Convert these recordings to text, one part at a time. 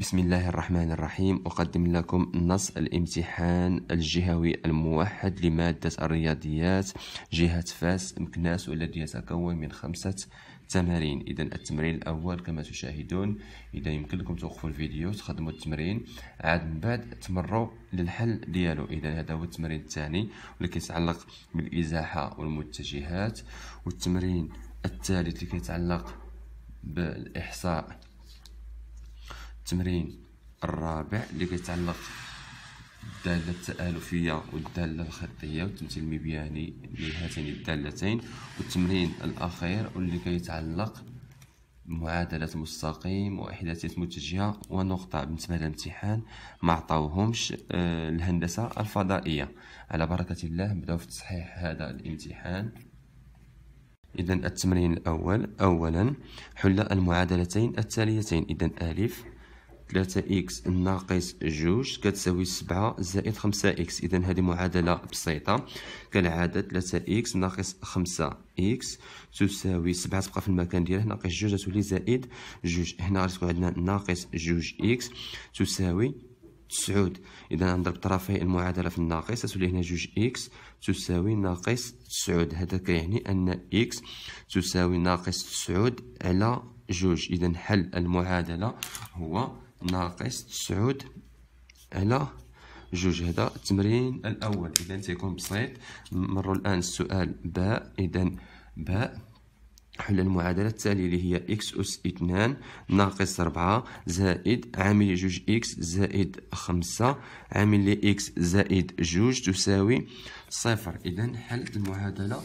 بسم الله الرحمن الرحيم أقدم لكم نص الامتحان الجهوي الموحد لمادة الرياضيات جهة فاس مكناس والذي يتكون من خمسة تمارين إذا التمرين الأول كما تشاهدون إذا يمكن لكم توقفوا الفيديو تخدموا التمرين عاد من بعد تمروا للحل ديالو إذا هذا هو التمرين الثاني واللي كيتعلق بالإزاحة والمتجهات والتمرين الثالث اللي كيتعلق بالإحصاء التمرين الرابع اللي كيتعلق بالدالة التآلفية والدالة الخطية والتمثيل المبياني لهاتين الدالتين والتمرين الأخير واللي كيتعلق معادلة مستقيم وإحداثية متجهة ونقطة بالنسبة للامتحان ما عطاوهمش آه، الهندسة الفضائية على بركة الله نبداو في تصحيح هذا الامتحان إذا التمرين الأول أولا حل المعادلتين التاليتين إذا ألف ثلاثة إكس ناقص جوج كتساوي سبعة زائد خمسة إكس إذا هذه معادلة بسيطة كالعادة ثلاثة إكس ناقص خمسة إكس تساوي سبعة تبقى في المكان ديالها ناقص جوج غتولي زائد جوج هنا غتكون عندنا ناقص جوج إكس تساوي تسعود اذا نضرب طرفي المعادله في الناقص تولي هنا جوج اكس تساوي ناقص تسعود هذا كيعني ان اكس تساوي ناقص تسعود على جوج اذا حل المعادله هو ناقص تسعود على جوج هذا التمرين الاول اذا تيكون بسيط نمروا الان السؤال باء اذا باء حل المعادله التاليه اللي هي اكس اس 2 ناقص 4 زائد عامل جوج اكس زائد 5 عامل لي اكس زائد جوج تساوي صفر اذا حل المعادله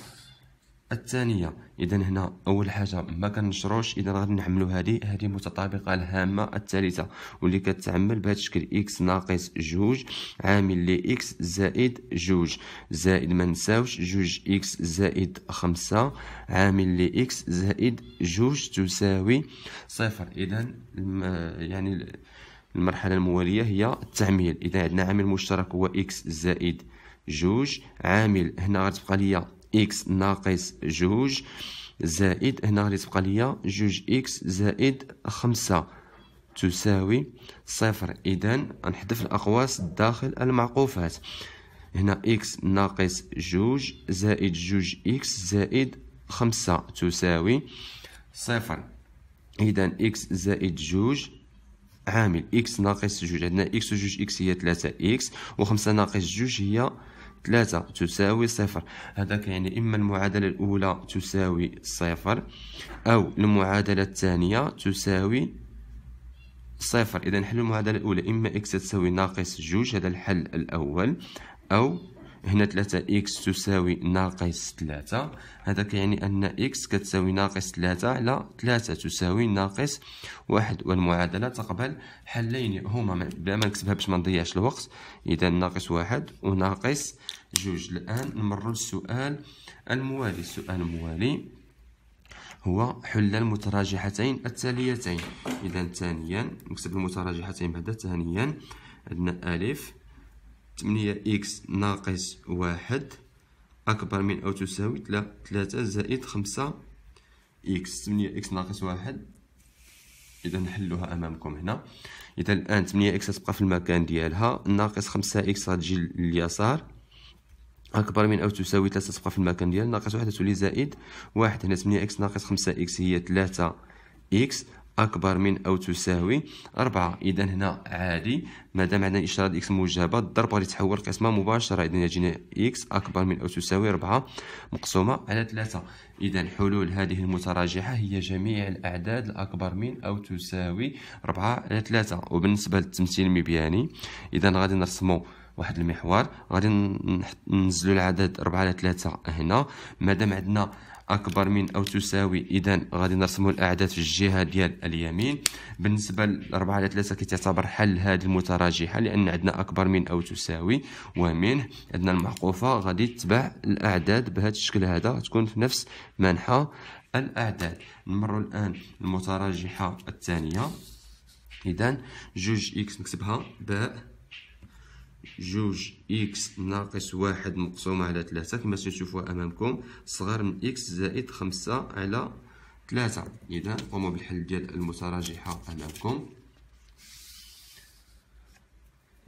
الثانيه اذا هنا اول حاجه ما كنشروش اذا غادي نعملو هذه هذه متطابقه الهامه الثالثه واللي كتعمل بهذا الشكل اكس ناقص جوج عامل لي اكس زائد جوج زائد ما نساوش جوج اكس زائد خمسة عامل لي اكس زائد جوج تساوي صفر اذا يعني المرحله المواليه هي التعميل اذا عندنا عامل مشترك هو اكس زائد جوج عامل هنا غتبقى ليا اكس ناقص جوج زائد هنا غادي تبقى ليا جوج اكس زائد خمسة تساوي صفر اذا نحذف الاقواس داخل المعقوفات هنا اكس ناقص جوج زائد جوج اكس زائد خمسة تساوي صفر اذا اكس زائد جوج عامل اكس ناقص جوج عندنا اكس جوج اكس هي ثلاثة اكس وخمسة ناقص جوج هي 3 تساوي صفر هذا يعني إما المعادلة الأولى تساوي صفر أو المعادلة الثانية تساوي صفر إذا نحل المعادلة الأولى إما إكس تساوي ناقص جوج هذا الحل الأول أو هنا 3 اكس تساوي ناقص 3 هذا كيعني ان اكس كتساوي ناقص 3 على 3 تساوي ناقص 1 والمعادله تقبل حلين هما بلا ما نكتبها باش ما نضيعش الوقت اذا ناقص 1 وناقص 2 الان نمر للسؤال الموالي السؤال الموالي هو حل المتراجحتين التاليتين اذا ثانيا نكتب المتراجحتين بعد ثانيا عندنا الف تمنية إكس ناقص واحد أكبر من أو تساوي تلاتة زائد خمسة إكس تمنية إكس ناقص واحد إذا نحلوها أمامكم هنا إذا الآن تمنية إكس تبقى في المكان ديالها ناقص خمسة إكس غتجي لليسار أكبر من أو تساوي تلاتة تبقى في المكان ديالها ناقص واحد تولي زائد واحد هنا تمنية إكس ناقص خمسة إكس هي تلاتة إكس اكبر من او تساوي 4 اذا هنا عادي مادام عندنا اشاره اكس موجبه الضرب غادي تحول قسمه مباشره اذا يجينا اكس اكبر من او تساوي 4 مقسومه على 3 اذا حلول هذه المتراجحه هي جميع الاعداد الاكبر من او تساوي 4 على 3 وبالنسبه للتمثيل المبياني اذا غادي نرسمو واحد المحور غادي ننزلوا العدد 4 على 3 هنا مادام عندنا اكبر من او تساوي اذا غادي نرسموا الاعداد في الجهه ديال اليمين بالنسبه ل 4 على 3 كتعتبر حل هذه المتراجحه لان عندنا اكبر من او تساوي ومنه عندنا المعقوفه غادي تتبع الاعداد بهذا الشكل هذا تكون في نفس منحى الاعداد نمر الان المتراجحه الثانيه اذا جوج اكس نكتبها باء جوج إكس ناقص واحد مقسومة على ثلاثة كما تنشوفوها أمامكم صغر من إكس زائد خمسة على ثلاثة إذا قوموا بالحل ديال المتراجحة أمامكم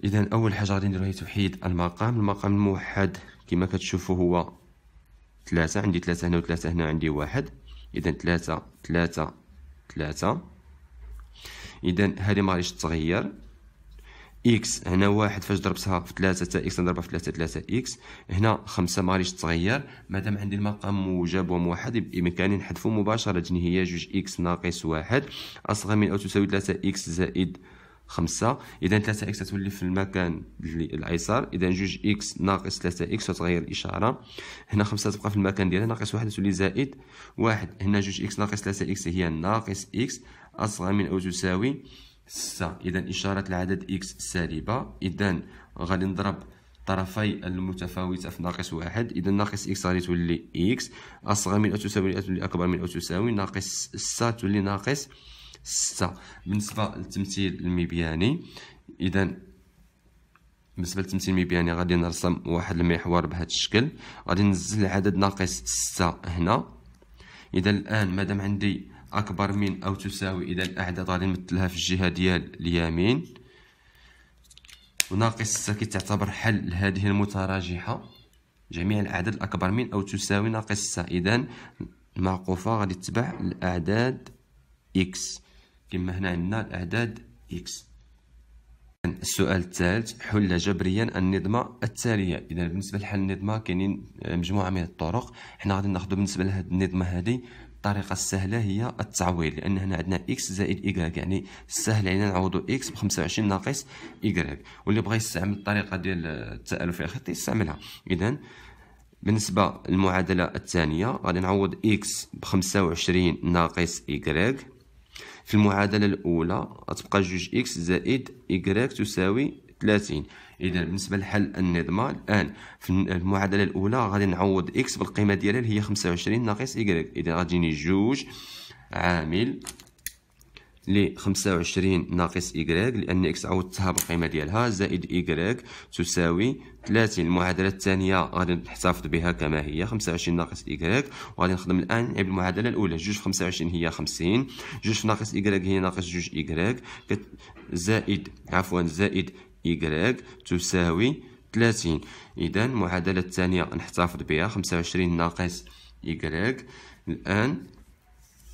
إذا أول حاجة غادي نديرو هي توحيد المقام المقام الموحد كما كتشوفوا هو ثلاثة عندي ثلاثة هنا وثلاثة هنا عندي واحد إذا ثلاثة ثلاثة ثلاثة إذا هذه ما غاديش تتغير اكس هنا واحد فاش ضربتها في ثلاثة تا اكس نضربها في ثلاثة ثلاثة اكس هنا خمسة مغاديش تتغير مادام عندي المقام موجب وموحد بامكاني نحذفو مباشرة هي جوج اكس ناقص واحد اصغر من او تساوي ثلاثة اكس زائد خمسة اذا ثلاثة اكس تولي في المكان الايسر اذا جوج اكس ناقص ثلاثة اكس وتغير الاشاره هنا خمسة تبقى في المكان ديالها ناقص واحد تولي زائد واحد هنا جوج اكس ناقص ثلاثة اكس هي ناقص اكس اصغر من او تساوي 6 اذا اشاره العدد اكس سالبه اذا غادي نضرب طرفي المتفاوتة في ناقص واحد إذا ناقص إكس غادي تولي إكس أصغر من أو تساوي أو تولي أكبر من أو تساوي ناقص ستة تولي ناقص ستة بالنسبة للتمثيل المبياني إذا بالنسبة للتمثيل المبياني غادي نرسم واحد المحور بهذا الشكل غادي ننزل العدد ناقص ستة هنا إذا الآن مادام عندي أكبر من أو تساوي إذا الأعداد غادي نمثلها في الجهة ديال اليمين وناقص ستة كتعتبر حل لهذه المتراجحة جميع الأعداد الأكبر من أو تساوي ناقص ستة إذا المعقوفة غادي تتبع الأعداد إكس كما هنا عندنا الأعداد إكس السؤال الثالث حل جبريا النظمة التالية إذا بالنسبة لحل النظمة كاينين مجموعة من الطرق حنا غادي ناخدو بالنسبة لهاد النظمة هادي الطريقه السهله هي التعويض لان هنا عندنا اكس زائد إيكغيك يعني سهل علينا نعوضوا اكس ب 25 ناقص y واللي بغى يستعمل الطريقه ديال التالف الخطي يستعملها اذا بالنسبه للمعادله الثانيه غادي نعوض اكس ب 25 ناقص إيكغيك في المعادله الاولى غتبقى جوج اكس زائد إيكغيك تساوي 30 اذا بالنسبه لحل النظمه الان في المعادله الاولى غادي نعوض اكس بالقيمه ديالها اللي هي 25 ناقص y اذا غتجيني جوج عامل ل 25 ناقص y لان اكس عوضتها بالقيمه ديالها زائد y تساوي 30 المعادله الثانيه غادي نحتفظ بها كما هي 25 ناقص y وغادي نخدم الان على المعادله الاولى جوج في 25 هي 50 جوج في ناقص y هي ناقص جوج y زائد عفوا زائد إيكغيك تساوي تلاتين إذا المعادلة الثانية نحتفظ بها خمسة وعشرين ناقص إيكغيك الآن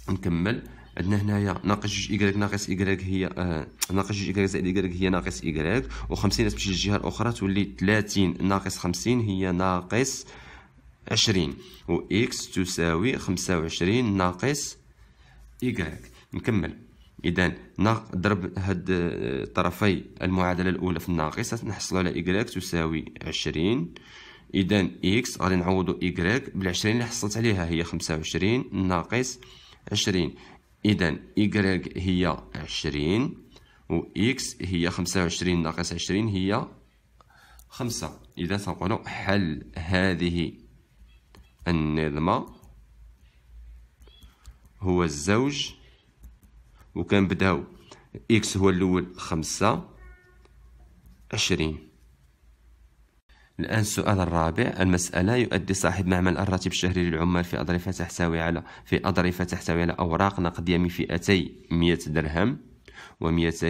نكمل عندنا هنايا ناقص جوج إيكغيك ناقص إيكغيك هي آه ناقص جوج إيكغيك زائد إيكغيك هي ناقص و وخمسين تمشي للجهة الأخرى تولي تلاتين ناقص خمسين هي ناقص عشرين و إكس تساوي خمسة وعشرين ناقص إيكغيك نكمل اذا نضرب هاد آه، طرفي المعادله الاولى في الناقص نحصل على y تساوي 20 اذا x غادي نعوضو y بالعشرين اللي حصلت عليها هي 25 ناقص 20 اذا y هي 20 و x هي 25 ناقص 20 هي 5 اذا تنقولو حل هذه النظمه هو الزوج وكنبداو اكس هو الاول خمسة عشرين الآن السؤال الرابع المسألة يؤدي صاحب معمل الراتب الشهري للعمال في أظرفة تحتوي على في أظرفة تحتوي على أوراق نقدية من فئتي 100 درهم و200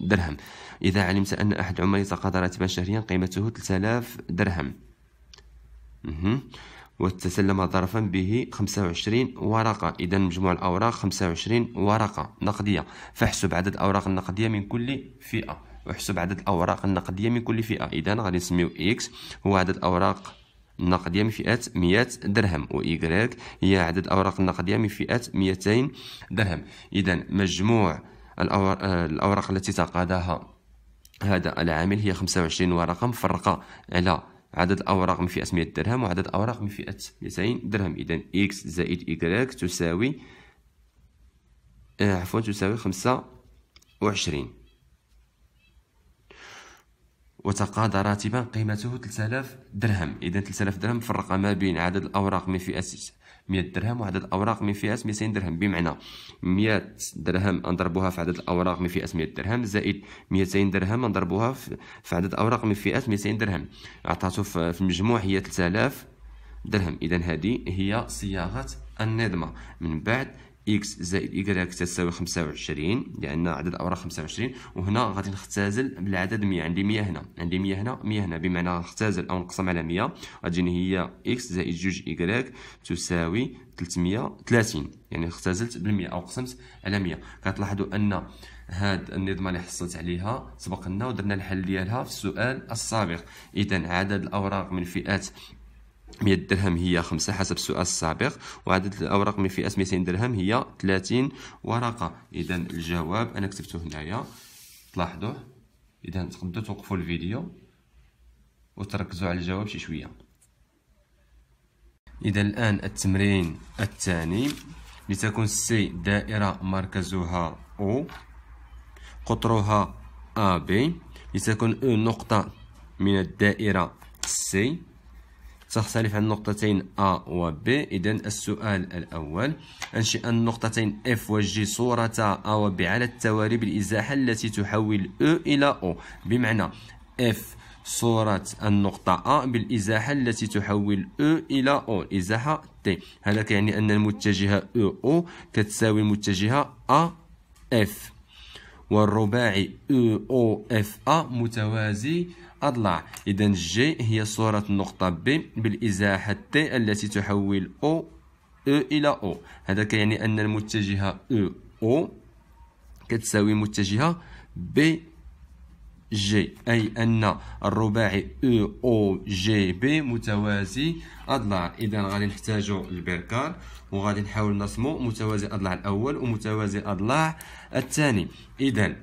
درهم إذا علمت أن أحد العمال يتقاضى راتبا شهريا قيمته 3000 درهم مه. وتسلم ظرفا به 25 ورقة إذا مجموع الأوراق 25 ورقة نقدية فاحسب عدد الأوراق النقدية من كل فئة واحسب عدد الأوراق النقدية من كل فئة إذا غادي نسميو إكس هو عدد الأوراق النقدية من فئة 100 درهم و إيكغيك هي عدد الأوراق النقدية من فئة 200 درهم إذا مجموع الأوراق التي تقاضاها هذا العامل هي 25 ورقة مفرقة على عدد الأوراق من فئة 100 درهم وعدد الأوراق من فئة 200 درهم إذا إكس زائد إيكغيك تساوي آه عفوا تساوي 25 وتقاضى راتبا قيمته 3000 درهم إذا 3000 درهم فرق ما بين عدد الأوراق من فئة 100 درهم وعدد الاوراق من فئه 200 درهم بمعنى 100 درهم نضربوها في عدد الاوراق من فئه 100 درهم زائد 200 درهم نضربوها في عدد الاوراق من فئه 200 درهم عطاتو في المجموع هي 3000 درهم اذا هذه هي صياغه النظمه من بعد اكس زائد ايكغيك تساوي 25 لان عدد الاوراق 25 وهنا غادي نختزل بالعدد 100 عندي 100 هنا عندي 100 هنا 100 هنا بمعنى نختزل او نقسم على 100 غتجيني هي اكس زائد جوج ايكغيك تساوي 330 يعني اختزلت بال100 او قسمت على 100 كتلاحظوا ان هاد النظمه اللي حصلت عليها سبق لنا ودرنا الحل ديالها في السؤال السابق اذا عدد الاوراق من فئات 100 درهم هي خمسة حسب السؤال السابق وعدد الأوراق من فئة 200 درهم هي 30 ورقة إذا الجواب أنا كتبته هنايا تلاحظوه إذا تقدروا توقفوا الفيديو وتركزوا على الجواب شي شوية إذا الآن التمرين الثاني لتكون سي دائرة مركزها أو قطرها أ بي لتكون أو e نقطة من الدائرة سي تختلف عن نقطتين A و B إذا السؤال الأول أنشئ النقطتين F و G صورة A و B على التواري بالإزاحة التي تحول E إلى O بمعنى F صورة النقطة A بالإزاحة التي تحول E إلى O إزاحة T هذا يعني أن المتجهة أو e كتساوي المتجهة إف والرباعي EOFA متوازي أضلع إذا جي هي صورة النقطة بي بالإزاحة تي التي تحول أو أو e إلى أو هذا كيعني أن المتجهة أو e، أو كتساوي متجهة بي جي أي أن الرباعي أو أو جي بي متوازي أضلاع إذا غادي نحتاجو البركان وغادي نحاول نرسمو متوازي أضلع الأول ومتوازي أضلع الثاني إذا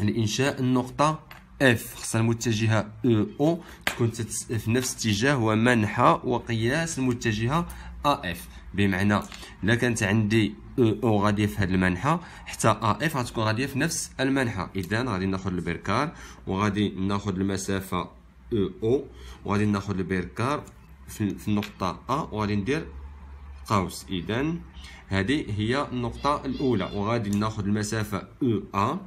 لإنشاء النقطة اف خصها المتجهه او او تكون في نفس اتجاه ومنحى وقياس المتجهه ا اف بمعنى الا كانت عندي او او غاديه في هذا المنحى حتى ا اف غتكون غاديه في نفس المنحى اذا غادي ناخذ البركار وغادي ناخذ المسافه او او وغادي ناخذ البركار في النقطه ا وغادي ندير قوس اذا هذه هي النقطه الاولى وغادي ناخذ المسافه او ا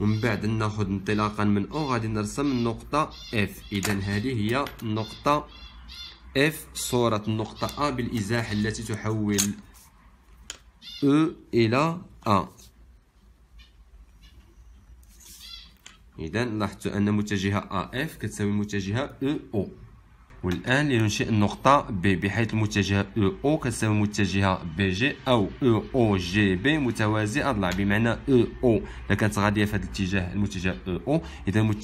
ومن بعد ناخذ انطلاقا من او غادي نرسم النقطه اف اذا هذه هي النقطه اف صوره النقطه ا بالازاحه التي تحول او e الى ا اذا لاحظت ان متجهه ا اف كتساوي متجهه او e او والآن لننشئ النقطة بي بحيث المتجهة او كتساوي متجهه بي جي أو او جي بي متوازي أضلاع بمعنى او الا كانت غادية في هذا الاتجاه المتجه او إذا بي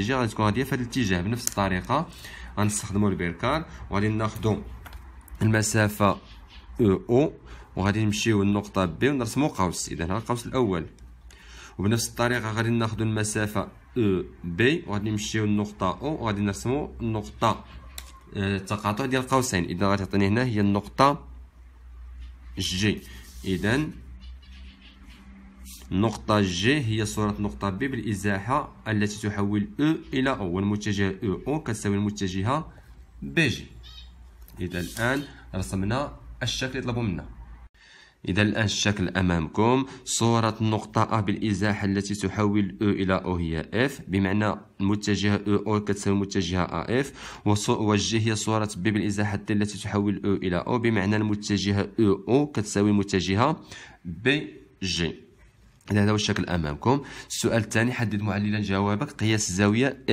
جي غادي تكون غادية في هذا الاتجاه بنفس الطريقة غنستخدمو البيركار وغادي ناخدو المسافة او او وغادي نمشيو للنقطة بي ونرسموا قوس إذا هذا القوس الأول وبنفس الطريقة غادي ناخدو المسافة او بي وغادي نمشيو للنقطة او وغادي نرسمو النقطة التقاطع ديال قوسين اذا غتعطيني هنا هي النقطه جي اذا نقطة جي هي صورة نقطة بي بالإزاحة التي تحول أو e إلى أو والمتجه أو e أو كتساوي المتجهة بي جي إذا الآن رسمنا الشكل اللي منا إذا الآن الشكل أمامكم صورة النقطة A بالإزاحة التي تحول أو e إلى O هي إف بمعنى المتجهة أو e كتساوي متجهة أ إف وجه هي صورة B بالإزاحة التي تحول أو e إلى O بمعنى المتجهة أو كتساوي متجهة بي جي إذا هذا هو الشكل أمامكم السؤال الثاني حدد معللا جوابك قياس الزاوية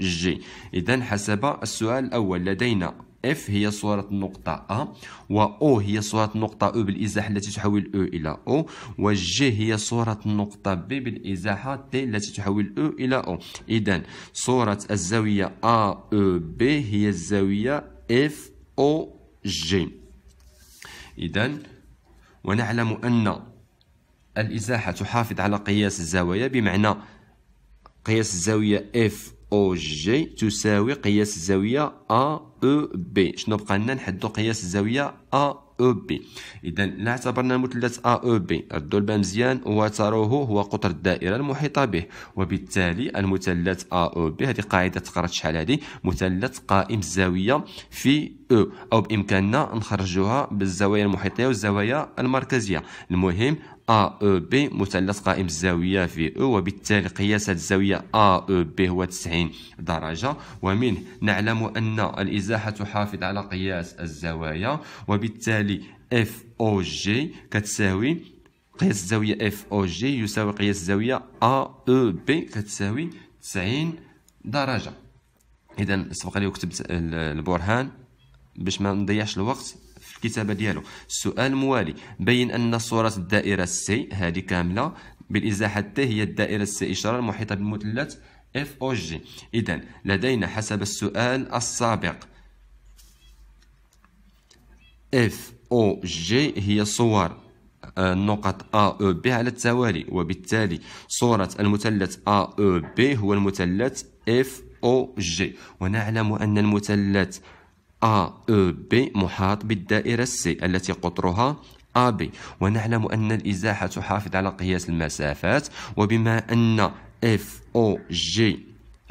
جي إذا حسب السؤال الأول لدينا اف هي صورة النقطة ا و او هي صورة النقطة او بالازاحة التي تحول او e الى او و جي هي صورة النقطة B بالازاحة تي التي تحول او e الى او اذا صورة الزاوية ا او e B هي الزاوية اف او جي اذا ونعلم ان الازاحة تحافظ على قياس الزوايا بمعنى قياس الزاوية اف او جي تساوي قياس الزاوية ا او بي شنو بقى لنا نحدو قياس الزاويه ا او بي اذا لا اعتبرنا مثلث ا او بي ردوا البال مزيان وتروه هو قطر الدائره المحيطه به وبالتالي المثلث ا او بي هذه قاعده تقرات شحال هذه مثلث قائم الزاويه في او او بامكاننا نخرجوها بالزوايا المحيطيه والزوايا المركزيه المهم أ أو بي مثلث قائم الزاوية في أو e، وبالتالي قياس الزاوية أ أو بي هو 90 درجة ومنه نعلم أن الإزاحة تحافظ على قياس الزوايا وبالتالي اف او جي كتساوي قياس الزاوية اف او جي يساوي قياس الزاوية ا او بي كتساوي 90 درجة إذا سبق لي وكتبت البرهان باش ما نضيعش الوقت في الكتابه ديالو السؤال موالي بين ان صوره الدائره سي هذه كامله بالازاحه تي هي الدائره سي اشاره المحيطه بالمثلث اف او جي اذا لدينا حسب السؤال السابق اف او جي هي صور النقط آه، ا او بي على التوالي وبالتالي صورة المثلث ا او بي هو المثلث اف او جي ونعلم ان المثلث E B محاط بالدائرة C التي قطرها AB ونعلم أن الإزاحة تحافظ على قياس المسافات وبما أن FOG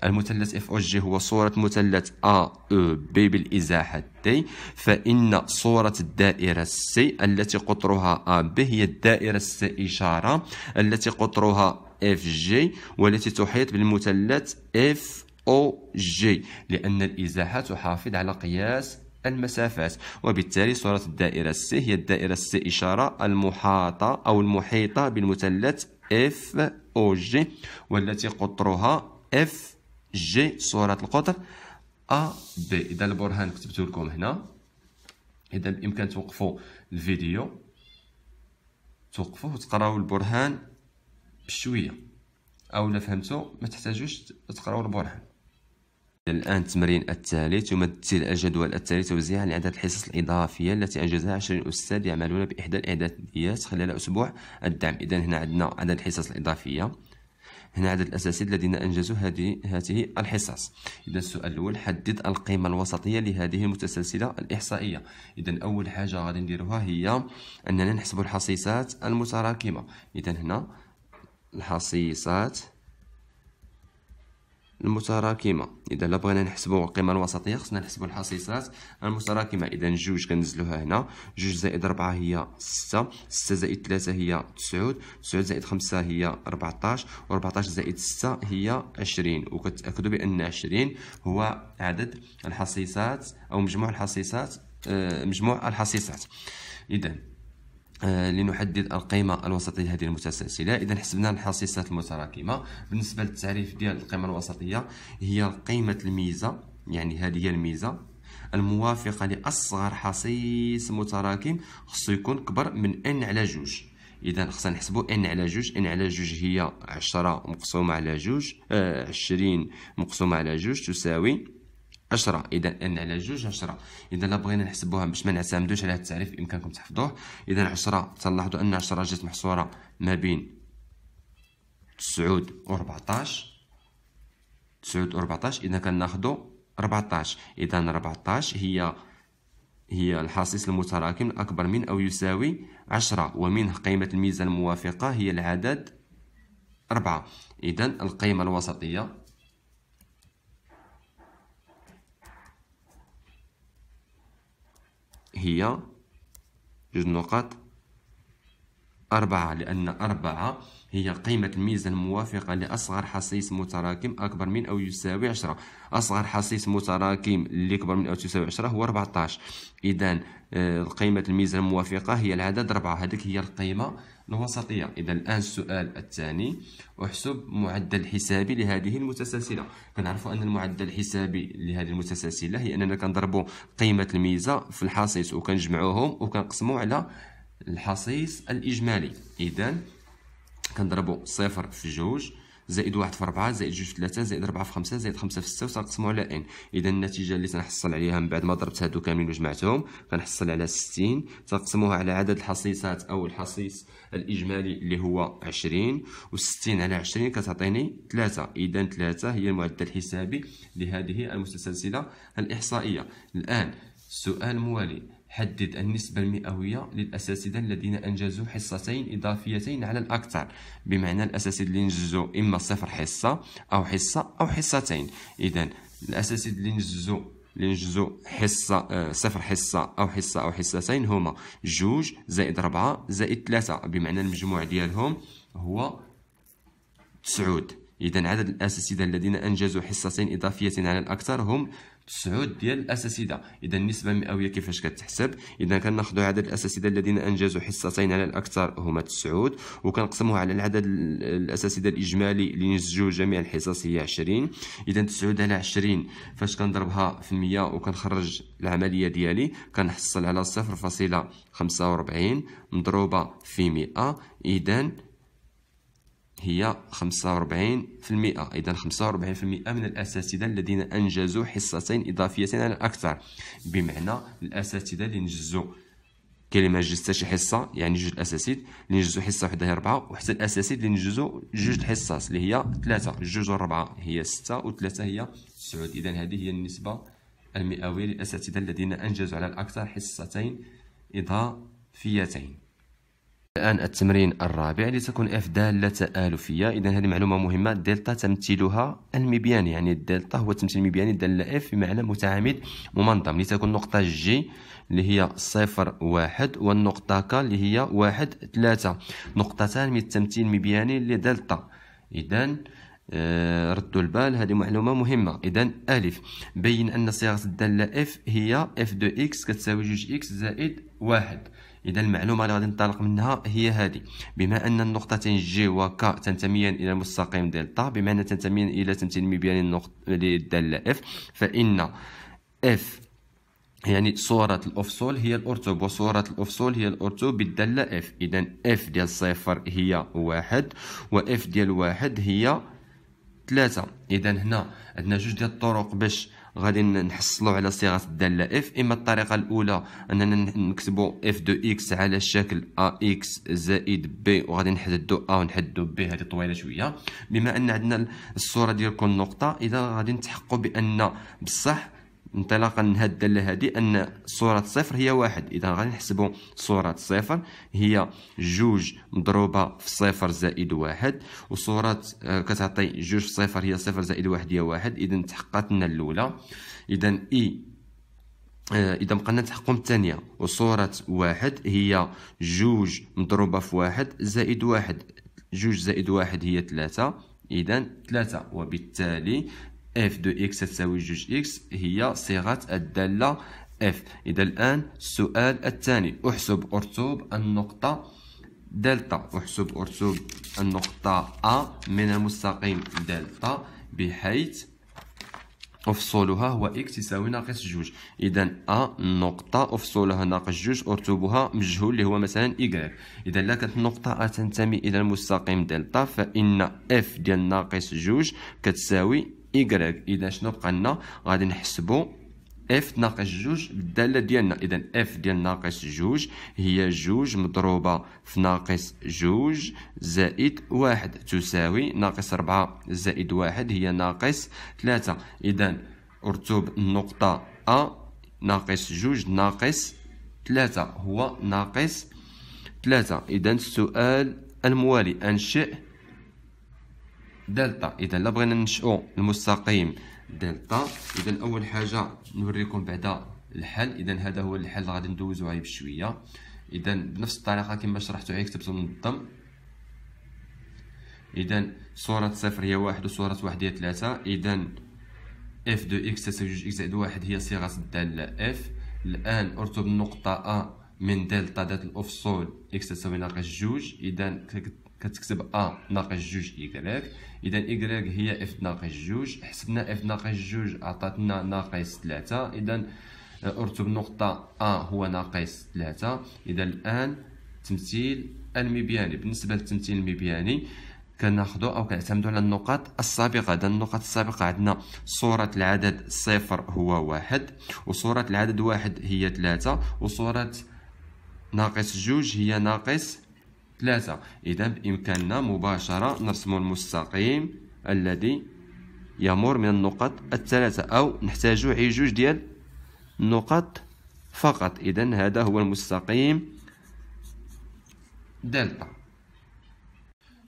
المثلث اف او جي هو صورة مثلث ا او بي بالإزاحة دي فإن صورة الدائرة سي التي قطرها ا بي هي الدائرة سي إشارة التي قطرها اف جي والتي تحيط بالمثلث اف أو جي لأن الإزاحة تحافظ على قياس المسافات وبالتالي صورة الدائرة سي هي الدائرة سي إشارة المحاطة أو المحيطة بالمثلث اف او جي والتي قطرها اف جي صورة القطر ا بي إذا البرهان كتبته لكم هنا إذا بإمكان توقفوا الفيديو توقفوا وتقراو البرهان بشوية أو لا فهمتو ما تحتاجوش تقراو البرهان الآن التمرين الثالث يمثل الجدول الثالث توزيعا لعدد الحصص الإضافية التي أنجزها 20 أستاذ يعملون بإحدى الإعداديات خلال أسبوع الدعم إذا هنا عندنا عدد الحصص الإضافية هنا عدد الأساتذة الذين أنجزوا هذه هذه الحصص إذا السؤال الأول حدد القيمة الوسطية لهذه المتسلسلة الإحصائية إذا أول حاجة غادي نديروها هي أننا نحسب الحصيصات المتراكمة إذا هنا الحصيصات المتراكمه اذا لا بغينا نحسبوا القيمه الوسطيه خصنا نحسبوا الحصيصات المتراكمه اذا جوج كنزلوها هنا جوج زائد ربعة هي ستة ستة زائد ثلاثة هي تسعود تسعود زائد خمسة هي 14 و14 زائد ستة هي عشرين وكتاكدوا بان عشرين هو عدد الحصيصات او مجموع الحصيصات آه، مجموع الحصيصات اذا آه، لنحدد القيمة الوسطية هذه المتسلسلة إذا حسبنا الحصيصات المتراكمة بالنسبة للتعريف ديال القيمة الوسطية هي قيمة الميزة يعني هذه هي الميزة الموافقة لأصغر حصيص متراكم خصو يكون كبر من ان على جوج إذا خصنا نحسبو ان على جوج ان على جوج هي 10 مقسومة على جوج 20 آه، مقسومة على جوج تساوي 10 اذا ان على 2 10 اذا لا بغينا نحسبوها باش ما نعتمدوش على هذا التعريف امكانكم تحفظوه اذا 10 تلاحظوا ان 10 جات محصوره ما بين 9 و 14 9 و 14 اذا كناخذوا 14 اذا 14 هي هي الحصيص المتراكم الأكبر من أو يساوي 10 ومنه قيمة الميزة الموافقة هي العدد 4 إذا القيمة الوسطية هي جوج نقاط أربعة لأن أربعة هي قيمة الميزة الموافقة لأصغر حصيص متراكم أكبر من أو يساوي عشرة أصغر حصيص متراكم اللي أكبر من أو يساوي عشرة هو أربعتاش إذا آه، قيمة الميزة الموافقة هي العدد أربعة هذيك هي القيمة الوسطية إذا الآن السؤال الثاني أحسب معدل حسابي لهذه المتسلسلة كنعرفوا أن المعدل الحسابي لهذه المتسلسلة هي أننا كنضربوا قيمة الميزة في الحصيص وكنجمعوهم وكنقسموا على الحصيص الإجمالي إذا كنضربوا صفر في جوج زائد واحد في ربعة زائد جوج في ثلاثة زائد ربعة في خمسة زائد خمسة في ستة وتنقسمو على ان إذا النتيجة اللي تنحصل عليها من بعد ما ضربت هادو كاملين وجمعتهم كنحصل على ستين تنقسموها على عدد الحصيصات أو الحصيص الإجمالي اللي هو عشرين وستين على عشرين كتعطيني ثلاثة إذا ثلاثة هي المعدل الحسابي لهذه المتسلسلة الإحصائية الآن السؤال الموالي حدد النسبة المئوية للأساتذة الذين أنجزوا حصتين إضافيتين على الأكثر بمعنى الأساتذة اللي نجزوا إما صفر حصة أو حصة أو حصتين إذا الأساتذة اللي نجزوا اللي نجزوا حصة آه، صفر حصة أو حصة أو حصتين هما جوج زائد ربعة زائد ثلاثة بمعنى المجموع ديالهم هو تسعود إذا عدد الأساتذة الذين أنجزوا حصتين إضافيتين على الأكثر هم تسعود ديال الاساتذه اذا النسبه المئويه كيفاش كتحسب اذا كناخذوا عدد الاساتذه الذين انجزوا حصتين على الاكثر هما تسعود وكنقسموها على العدد الاساتذه الاجمالي اللي نسجوا جميع الحصص هي 20 اذا تسعود على 20 فاش كنضربها في 100 وكنخرج العمليه ديالي كنحصل على 0.45 مضروبه في 100 اذا هي 45% إذا 45% من الأساتذة الذين أنجزوا حصتين إضافيتين على الأكثر بمعنى الأساتذة اللي نجزوا كلمه جزت شي حصه يعني جوج الاساسيد اللي نجزو حصه وحده هي ربعه وحتى الاساسيد اللي نجزو جوج الحصص اللي هي ثلاثه جوج وربعه هي سته وثلاثه هي تسعود اذا هذه هي النسبه المئويه للاساتذه الذين انجزوا على الاكثر حصتين اضافيتين الآن التمرين الرابع لتكون اف دالة تآلفية إذا هذه معلومة مهمة دلتا تمثيلها المبياني يعني الدلتا هو تمثيل المبياني دالة اف بمعنى متعامد منظم لتكون نقطة جي اللي هي صفر واحد والنقطة ك اللي هي واحد ثلاثة نقطتان من التمثيل المبياني لدلتا إذا آه، ردوا البال هذه معلومه مهمه اذا الف بين ان صيغه الداله اف هي اف دو اكس كتساوي جوج اكس زائد واحد اذا المعلومه اللي غادي ننطلق منها هي هذه بما ان النقطتين جي وك تنتميان الى مستقيم دلتا بما ان تنتميان الى تمثيل مبياني النقط للداله اف فان اف يعني صورة الأفصول هي الأرتوب وصورة الأفصول هي الأرتوب بالدالة اف إذا اف ديال صفر هي واحد واف ديال واحد هي ثلاثة إذا هنا عندنا جوج ديال الطرق باش غادي نحصلوا على صيغه الداله اف اما الطريقه الاولى اننا نكتبوا اف دو اكس على شكل ا اكس زائد بي وغادي نحددوا ا ونحددوا بي هذه طويله شويه بما ان عندنا الصوره ديال كل نقطه اذا غادي نتحققوا بان بصح انطلاقا من هذه الداله هذه ان صوره صفر هي واحد اذا غادي نحسبوا صوره صفر هي جوج مضروبه في صفر زائد واحد وصوره آه، كتعطي جوج في صفر هي صفر زائد واحد هي واحد اذا تحققت لنا الاولى اذا اي آه، اذا بقينا نتحققوا الثانيه وصوره واحد هي جوج مضروبه في واحد زائد واحد جوج زائد واحد هي ثلاثة إذا ثلاثة وبالتالي اف دو اكس تساوي جوج اكس هي صيغة الدالة اف إذا الآن السؤال الثاني احسب أرتوب النقطة دلتا احسب أرتوب النقطة أ من المستقيم دلتا بحيث أفصولها هو إكس تساوي ناقص جوج إذا أ نقطة أفصولها ناقص جوج أرتوبها مجهول اللي هو مثلا إيكغيك إذا لا كانت النقطة أ تنتمي إلى المستقيم دلتا فإن إف ديال ناقص جوج كتساوي إيكغيك إذا شنو بقى لنا غادي نحسبو اف ناقص جوج بالدالة ديالنا إذا اف ديال ناقص جوج هي جوج مضروبة في ناقص جوج زائد واحد تساوي ناقص ربعة زائد واحد هي ناقص ثلاثة إذا ارتب النقطة أ ناقص جوج ناقص ثلاثة هو ناقص ثلاثة إذا السؤال الموالي أنشئ دلتا اذا لا بغينا ننشئو المستقيم دلتا اذا اول حاجه نوريكم بعدا الحل اذا هذا هو الحل اللي غادي ندوزو عليه بشويه اذا بنفس الطريقه كما شرحتو عليه كتبتو منظم اذا صوره صفر هي واحد وصوره واحد هي ثلاثة اذا اف دو اكس تساوي جوج اكس زائد واحد هي صيغه الداله اف الان ارتب النقطه ا من دلتا ذات الافصول اكس تساوي ناقص جوج اذا كتكتب ا ناقص جوج إيكغيك إذا إيكغيك هي إف ناقص جوج حسبنا إف ناقص جوج عطاتنا ناقص ثلاثة إذا آه، ارتب نقطة ا هو ناقص ثلاثة إذا الآن تمثيل المبياني بالنسبة للتمثيل المبياني كناخدو او كنعتمدو على النقاط السابقه إذا النقاط السابقه عندنا صوره العدد صفر هو واحد وصوره العدد واحد هي ثلاثة وصوره ناقص جوج هي ناقص ثلاثة إذا بإمكاننا مباشرة نرسم المستقيم الذي يمر من النقط الثلاثة أو نحتاج عجوج ديال النقط فقط إذا هذا هو المستقيم دلتا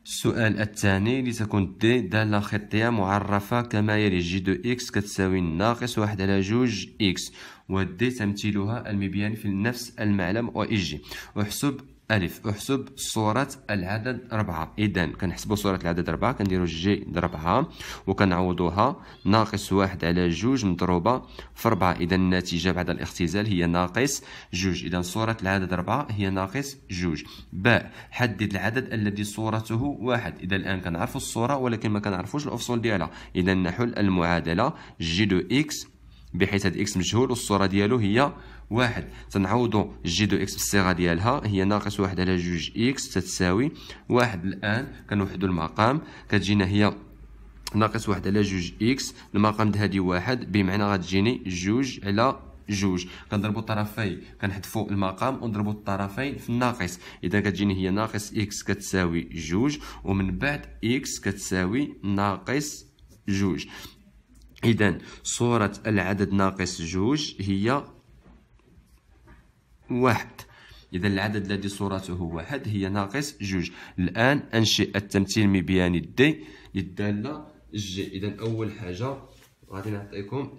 السؤال الثاني لتكون دي دالة خطية معرفة كما يلي جي دو إكس كتساوي ناقص واحد على جوج إكس ودي تمثيلها المبياني في نفس المعلم و جي وحسب ألف أحسب صورة العدد أربعة إذا كنحسبوا صورة العدد أربعة كنديروا جي ضربها وكنعوضوها ناقص واحد على جوج مضروبة في أربعة إذا النتيجة بعد الاختزال هي ناقص جوج إذا صورة العدد أربعة هي ناقص جوج باء حدد العدد الذي صورته واحد إذا الآن كنعرفوا الصورة ولكن ما كنعرفوش الأفصول ديالها إذا نحل المعادلة جي دو إكس بحيث هاد إكس مجهول والصورة ديالو هي واحد تنعوضو جي دو اكس بالصيغه ديالها هي ناقص واحد على جوج اكس تتساوي واحد الان كنوحدو المقام كتجينا هي ناقص واحد على جوج اكس المقام هادي واحد بمعنى غتجيني جوج على جوج كنضربو الطرفين كنحذفو المقام ونضربو الطرفين في الناقص اذا كتجيني هي ناقص اكس كتساوي جوج ومن بعد اكس كتساوي ناقص جوج اذا صوره العدد ناقص جوج هي واحد إذا العدد الذي صورته واحد هي ناقص جوج الآن أنشئ التمثيل مبياني دي للدالة جي إذا أول حاجة غادي نعطيكم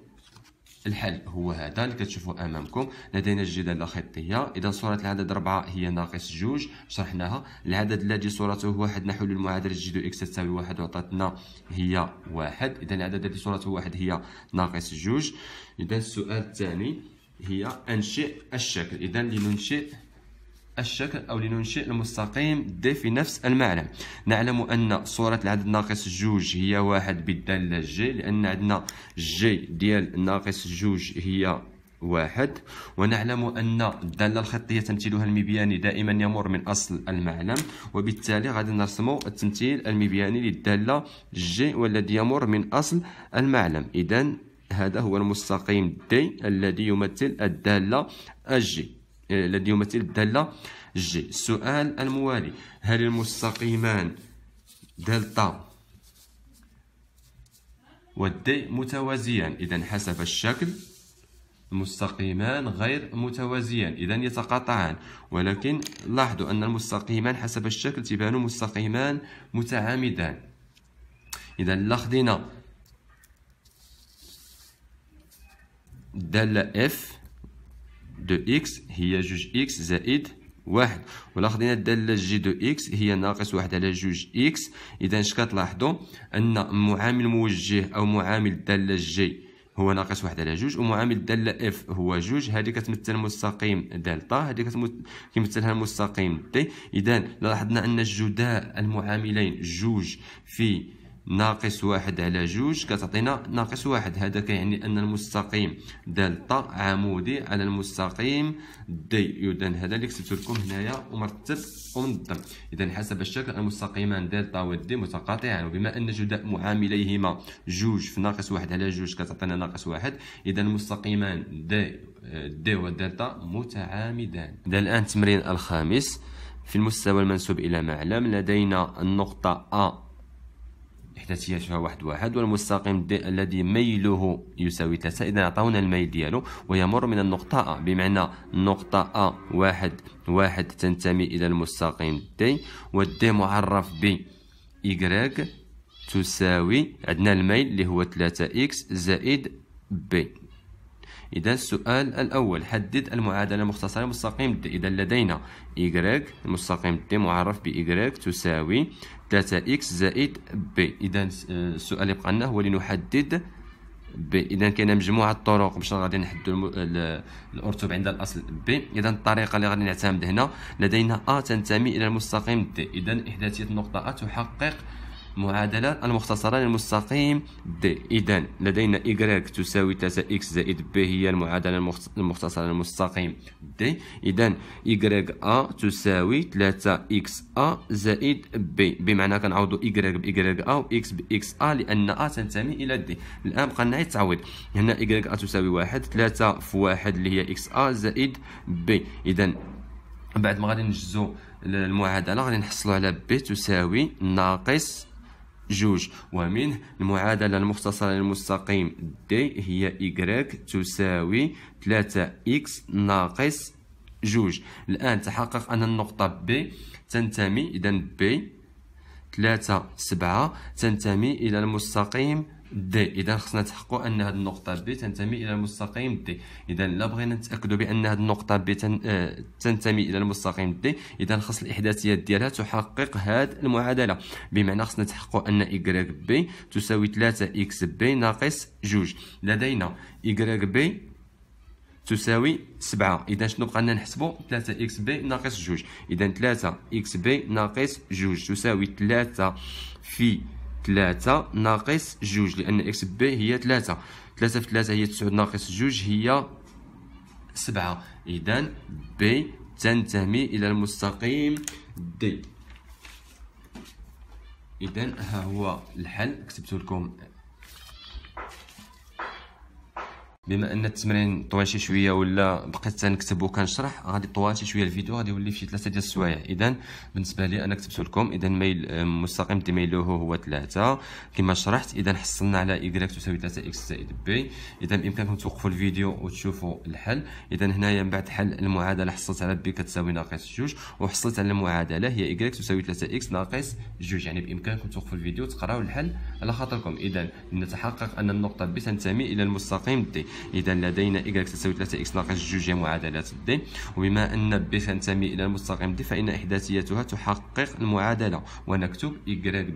الحل هو هذا اللي كتشوفوا امامكم لدينا الجداله خطيه اذا صوره العدد 4 هي ناقص جوج شرحناها العدد الذي صورته واحد نحول المعادله دو اكس تساوي واحد وعطاتنا هي واحد اذا العدد الذي صورته واحد هي ناقص جوج اذا السؤال الثاني هي انشئ الشكل اذا لننشئ الشكل او لننشئ المستقيم د في نفس المعنى نعلم ان صوره العدد ناقص جوج هي واحد بالداله جي لان عندنا جي ديال ناقص جوج هي واحد ونعلم أن الدالة الخطية تمثيلها المبياني دائما يمر من أصل المعلم وبالتالي غادي نرسمو التمثيل المبياني للدالة جي والذي يمر من أصل المعلم إذا هذا هو المستقيم دي الذي يمثل الدالة الجي آه، الذي يمثل الدالة جي السؤال الموالي هل المستقيمان دلتا والدي متوازيان إذا حسب الشكل مستقيمان غير متوازيان إذا يتقاطعان ولكن لاحظوا أن المستقيمان حسب الشكل تبانوا مستقيمان متعامدان إذا لخذنا الدالة اف دو اكس هي جوج اكس زائد واحد ولا خدينا الدالة جي دو اكس هي ناقص واحد على جوج اكس اذا اش كتلاحظوا ان معامل موجه او معامل الدالة جي هو ناقص واحد على جوج ومعامل الدالة اف هو جوج هادي كتمثل مستقيم دلتا هادي كيمثلها المستقيم دي طيب، اذا لاحظنا ان جداء المعاملين جوج في ناقص واحد على جوج كتعطينا ناقص واحد هذا كيعني أن المستقيم دالتا عمودي على المستقيم دي إذا هذا اللي كتبت لكم هنايا ومرتب ومنظم إذا حسب الشكل المستقيمان دالتا ودي متقاطعان وبما أن جداء معامليهما جوج في ناقص واحد على جوج كتعطينا ناقص واحد إذا المستقيمان دي دي ودلتا متعامدان ده الآن التمرين الخامس في المستوى المنسوب إلى معلم لدينا النقطة أ احداثياتها واحد واحد والمستقيم الذي ميله يساوي 3 إذا عطاونا الميل ديالو ويمر من النقطة أ بمعنى النقطة أ واحد واحد تنتمي إلى المستقيم دي والدي معرف ب إيكغيك تساوي عندنا الميل اللي هو 3 إكس زائد بي إذا السؤال الأول حدد المعادلة المختصرة لمستقيم د إذا لدينا y المستقيم د معرف ب y تساوي 3x زائد b إذا السؤال اللي بقى لنا هو لنحدد ب اذا كاينه مجموعه الطرق باش غادي نحددوا الارتب عند الاصل بي اذا الطريقه اللي غادي نعتمد هنا لدينا ا تنتمي الى المستقيم دي اذا احداثيه النقطه ا تحقق معادلة المختصرة للمستقيم دي إذا لدينا إيكغيك تساوي 3 إكس زائد بي هي المعادلة المختصرة للمستقيم دي إذا إيكغيك أ تساوي 3 إكس أ زائد بي بمعنى كنعوضوا إيكغيك بإيكغيك أ ب بإكس أ لأن أ تنتمي إلى دي الآن بقى لنا التعويض هنا إيكغيك أ تساوي واحد 3 في واحد اللي هي إكس أ زائد بي إذا بعد ما غادي نجزو المعادله غادي نحصلو على بي تساوي ناقص جوج ومنه المعادلة المختصرة للمستقيم دي هي إيكغيك تساوي 3 x ناقص جوج الآن تحقق أن النقطة B تنتمي إذا B 3 7 تنتمي إلى المستقيم دي اذا خصنا نتحققوا ان هذه النقطه بي تنتمي الى المستقيم دي اذا لا بغينا نتاكدوا بان هذه النقطه بي تن... آه... تنتمي الى المستقيم دي اذا خص الاحداثيات ديالها تحقق هذه المعادله بمعنى خصنا نتحققوا ان ايكغيك بي تساوي 3 اكس بي ناقص جوج لدينا ايكغيك بي تساوي 7 اذا شنو بقى لنا نحسبوا 3 اكس بي ناقص جوج اذا 3 اكس بي ناقص جوج تساوي 3 في 3 ناقص جوج لان اكس بي هي 3 3 في 3 هي 9 ناقص جوج هي 7 اذا بي تنتمي الى المستقيم دي اذا ها هو الحل كتبت لكم بما ان التمرين طوال شي شويه ولا بقيت تنكتب وكنشرح غادي طوال شي شويه الفيديو غادي يولي في ثلاثه ديال السوايع اذا بالنسبه لي انا كتبت لكم اذا ميل مستقيم دي ميلوه هو ثلاثة كما شرحت اذا حصلنا على y تساوي 3 x زائد b اذا بامكانكم توقفوا الفيديو وتشوفوا الحل اذا هنايا من بعد حل المعادله حصلت على b كتساوي ناقص جوج وحصلت على المعادله هي y تساوي 3 x ناقص جوج يعني بامكانكم توقفوا الفيديو وتقراو الحل على خاطركم اذا لنتحقق ان النقطه b تنتمي الى المستقيم دي اذا لدينا y تساوي 3 x ناقص 2 هي معادله دي وبما ان ب تنتمي الى المستقيم دي فان احداثيتها تحقق المعادله ونكتب y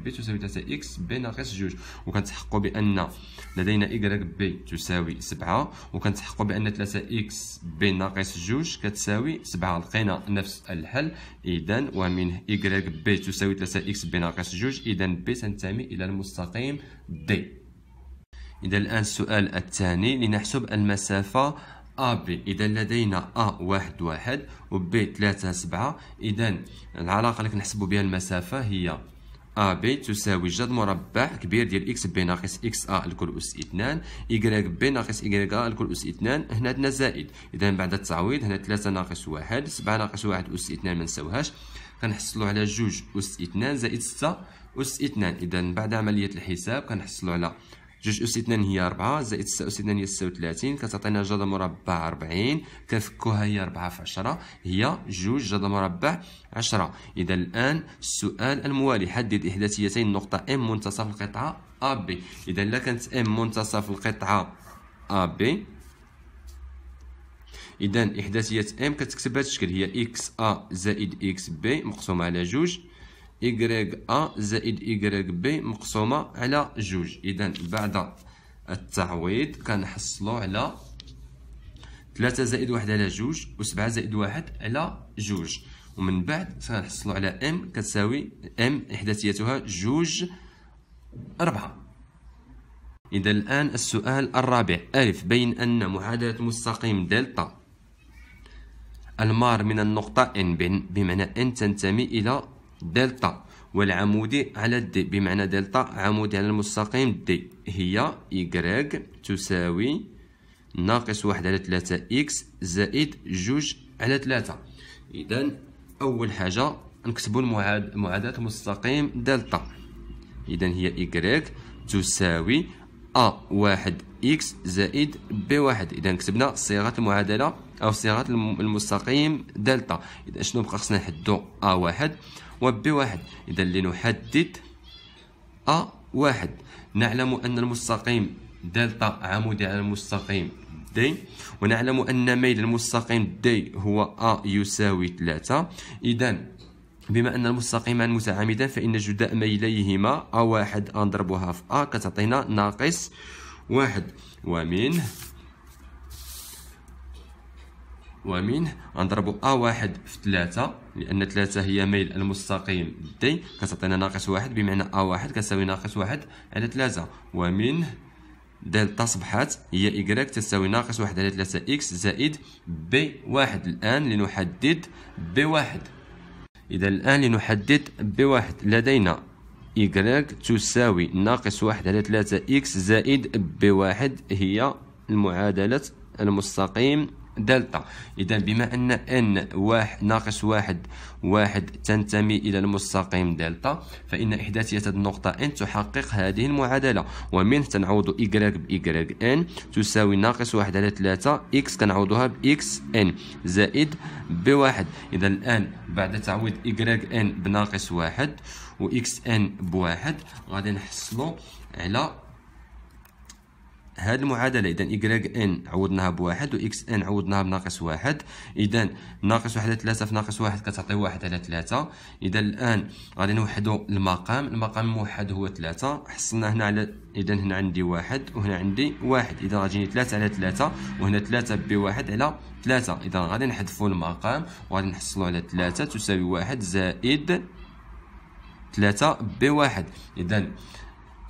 ب تساوي 3 x ب ناقص 2 وكنتحققوا بان لدينا y ب تساوي 7 وكنتحققوا بان 3 x ب ناقص 2 كتساوي 7 لقينا نفس الحل اذا ومن y ب تساوي 3 x ب ناقص 2 اذا ب تنتمي الى المستقيم دي إذا الآن السؤال الثاني لنحسب المسافة AB إذا لدينا A واحد واحد و B ثلاثة سبعة إذا العلاقة اللي كنحسبو بها المسافة هي AB تساوي جد مربع كبير ديال X B ناقص أ الكل أس إثنان Y B ناقص Y A الكل أس إثنان هنا عندنا زائد إذا بعد التعويض هنا ثلاثة ناقص واحد سبعة ناقص واحد أس إثنان منساوهاش كنحصلو كنحصلوا على جوج أس إثنان زائد ستة أس إثنان إذا بعد عملية الحساب كنحصلوا على جوج أس اثنان هي ربعة زائد ستة أس اثنان هي ستة وثلاثين كتعطينا جذر مربع ربعين كنفكوها هي ربعة في عشرة هي جوج جذر مربع عشرة إذا الآن السؤال الموالي حدد إحداثيتين النقطة إم منتصف القطعة بي إذا إلا كانت إم منتصف القطعة بي اذا احداثيه ام كتكتب بهذا الشكل هي اكس ا زائد اكس بي مقسومة على جوج y أ زائد y بي مقسومة على جوج إذا بعد التعويض كنحصلو على ثلاثة زائد واحد على جوج و سبعة زائد واحد على جوج ومن بعد سنحصلو على m كتساوي m إحداثيتها جوج أربعة إذا الآن السؤال الرابع ألف بين أن معادله مستقيم دلتا المار من النقطة N بمعنى N تنتمي إلى دلتا والعمودي على الدي بمعنى دلتا عمودي على المستقيم دي هي إيكغيك تساوي ناقص واحد على ثلاثة إكس زائد جوج على ثلاثة إذا أول حاجة نكتبو المعادلة المستقيم دلتا إذا هي إيكغيك تساوي أ واحد إكس زائد بي واحد إذا كتبنا صيغة المعادلة أو صيغة المستقيم دلتا إذا شنو بقى خصنا نحدو أ واحد وب1 إذا لنحدد ا واحد نعلم أن المستقيم دلتا عمودي على المستقيم دي ونعلم أن ميل المستقيم دي هو أ يساوي 3 إذا بما أن المستقيمان متعامدان فإن جداء ميليهما أ1 أنضربها في أ كتعطينا ناقص واحد ومن ومنه غنضرب ا واحد في ثلاثة لان ثلاثة هي ميل المستقيم دي كتعطينا ناقص واحد بمعنى ا واحد كتساوي ناقص واحد على ثلاثة ومنه دلتا صبحات هي إيكغيك تساوي ناقص واحد على ثلاثة إكس زائد ب واحد الآن لنحدد ب واحد إذا الآن لنحدد ب واحد لدينا إيكغيك تساوي ناقص واحد على ثلاثة إكس زائد ب واحد هي المعادلة المستقيم دالتا إذا بما أن إن واحد ناقص واحد واحد تنتمي إلى المستقيم دلتا فإن إحداثية النقطة إن تحقق هذه المعادلة ومن تنعوض y ب إن تساوي ناقص واحد على ثلاثة إكس كنعوضها بإكس إن زائد بواحد إذا الآن بعد تعويض y إن بناقص واحد و إن بواحد غادي نحصلو على هاد المعادله اذا إيكغيك ان عوضناها بواحد و اكس ان عوضناها بناقص واحد اذا ناقص واحد على ثلاثة في ناقص واحد كتعطي واحد على ثلاثة اذا الان غادي نوحدو المقام المقام الموحد هو ثلاثة حصلنا هنا على اذا هنا عندي واحد وهنا عندي واحد اذا غاتجيني ثلاثة على ثلاثة وهنا ثلاثة بواحد على ثلاثة اذا غادي نحذفو المقام وغادي نحصلو على ثلاثة تساوي واحد زائد ثلاثة بواحد اذا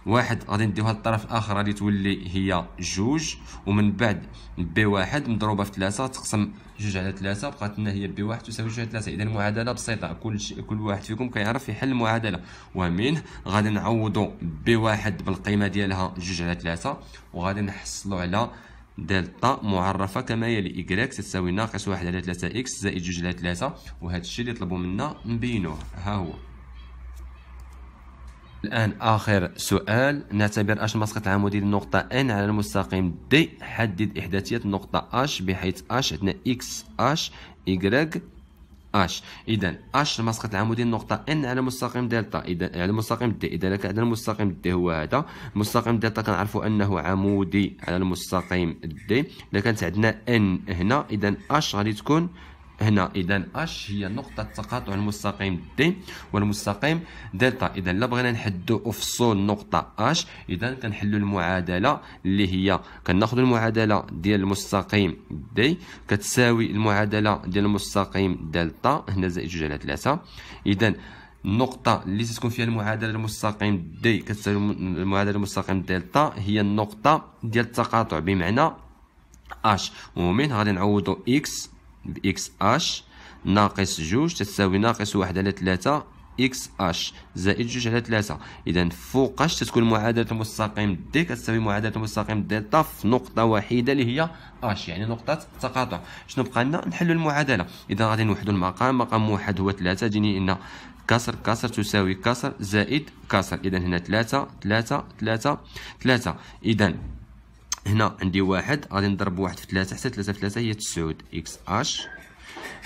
واحد غادي نديوها للطرف الاخر غادي تولي هي جوج ومن بعد بي واحد مضروبه في ثلاثة تقسم جوج على ثلاثة بقات لنا هي بي واحد تساوي جوج على ثلاثة اذا المعادله بسيطه كل شيء كل واحد فيكم كيعرف يحل المعادله ومنه غادي نعوضوا بي واحد بالقيمه ديالها جوج على ثلاثة وغادي نحصلوا على دلتا معرفه كما يلي إيكغيك تساوي ناقص واحد على ثلاثة اكس زائد جوج على ثلاثة وهذا الشيء اللي طلبوا منا نبينوه ها هو الان اخر سؤال نعتبر اش مسقط العمودي للنقطه ان على المستقيم دي حدد احداثيه النقطه اش بحيث اش عندنا اكس اش y اش اذا اش مسقط العمودي للنقطه ان على مستقيم دلتا اذا على مستقيم دي اذا لك عندنا المستقيم دي هو هذا مستقيم دلتا كنعرفوا انه عمودي على المستقيم دي اذا كانت عندنا ان هنا اذا اش غادي تكون هنا اذا اش هي نقطه تقاطع المستقيم دي والمستقيم دلتا اذا لا بغينا نحدو افصول نقطه اش اذا كنحلو المعادله اللي هي كناخذ المعادله ديال المستقيم دي كتساوي المعادله ديال المستقيم دلتا هنا زائد 2 على 3 اذا النقطة اللي تتكون فيها المعادلة المستقيم دي كتساوي المعادلة المستقيم دلتا هي النقطة ديال التقاطع بمعنى اش ومن غادي نعوضو اكس بإكس أش ناقص جوج تتساوي ناقص واحد على ثلاثة إكس أش زائد جوج على ثلاثة إذا فوقاش تتكون معادلة المستقيم دي كتساوي معادلة المستقيم دلتا في نقطة واحدة اللي هي أش يعني نقطة تقاطع شنو بقى لنا نحلو المعادلة إذا غادي نوحدو المقام مقام واحد هو ثلاثة جيني لنا كسر كسر تساوي كسر زائد كسر إذا هنا ثلاثة ثلاثة ثلاثة ثلاثة إذا هنا عندي واحد غادي نضرب واحد في ثلاثة حتى ثلاثة في ثلاثة هي تسعود اكس اش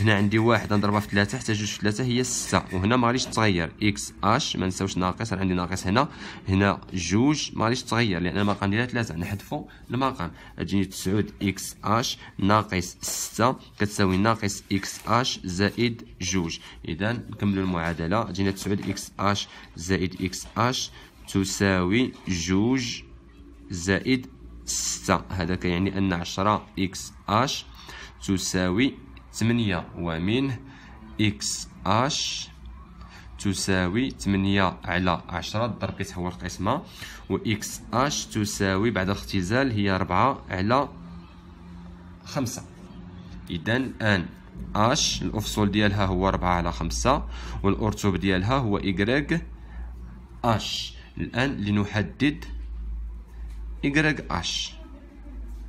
هنا عندي واحد غنضربها في ثلاثة حتى جوج في ثلاثة هي ستة وهنا ما غاديش تغير اكس اش ما نساوش ناقص عندي ناقص هنا هنا جوج ما غاديش تغير لان المقام ديالها ثلاثة نحذفو المقام تجيني تسعود اكس اش ناقص ستة كتساوي ناقص اكس اش زائد جوج اذا نكملو المعادلة تجينا تسعود اكس اش زائد اكس اش تساوي جوج زائد ستة هذا كيعني أن عشرة إكس أش تساوي ثمانية ومنه إكس أش تساوي 8 على 10 ضرب كتحول القسمه و اكس اش تساوي بعد الاختزال هي 4 على 5 اذا ان اش الافصول ديالها هو 4 على 5 والأرتوب ديالها هو ايغريك اش الان لنحدد y أش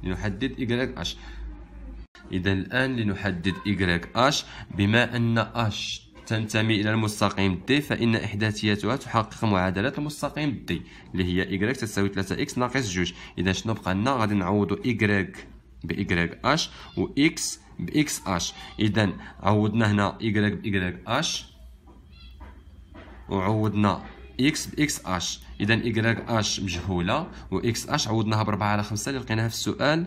لنحدد y أش إذا الآن لنحدد y أش بما أن h تنتمي إلى المستقيم d فإن إحداثياتها تحقق معادلة المستقيم d اللي هي y تساوي 3x ناقص جوج إذا شنو بقى لنا غادي نعوضو y ب أش و x بإكس أش إذا عوضنا هنا y ب y وعوضنا x ب اذا إكراك اش مجهوله و واكس اش عوضناها ب 4 على 5 اللي لقيناها في السؤال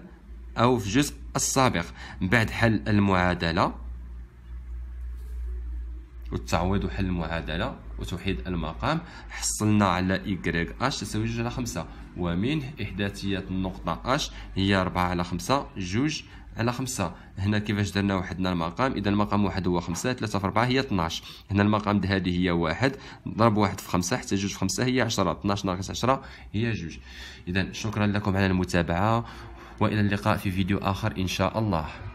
او في الجزء السابق من بعد حل المعادله والتعويض وحل المعادله وتوحيد المقام حصلنا على إكراك اش تساوي 2 على 5 ومنه احداثيات النقطة اش هي 4 على 5 جوج على خمسة هنا كيفاش درنا وحدنا المقام اذا المقام واحد هو خمسة ثلاثة في ربعة هي 12 هنا المقام هذه هي واحد ضرب واحد في خمسة حتى جوج في خمسة هي عشرة 12 ناقص عشرة هي جوج اذا شكرا لكم على المتابعة والى اللقاء في فيديو اخر ان شاء الله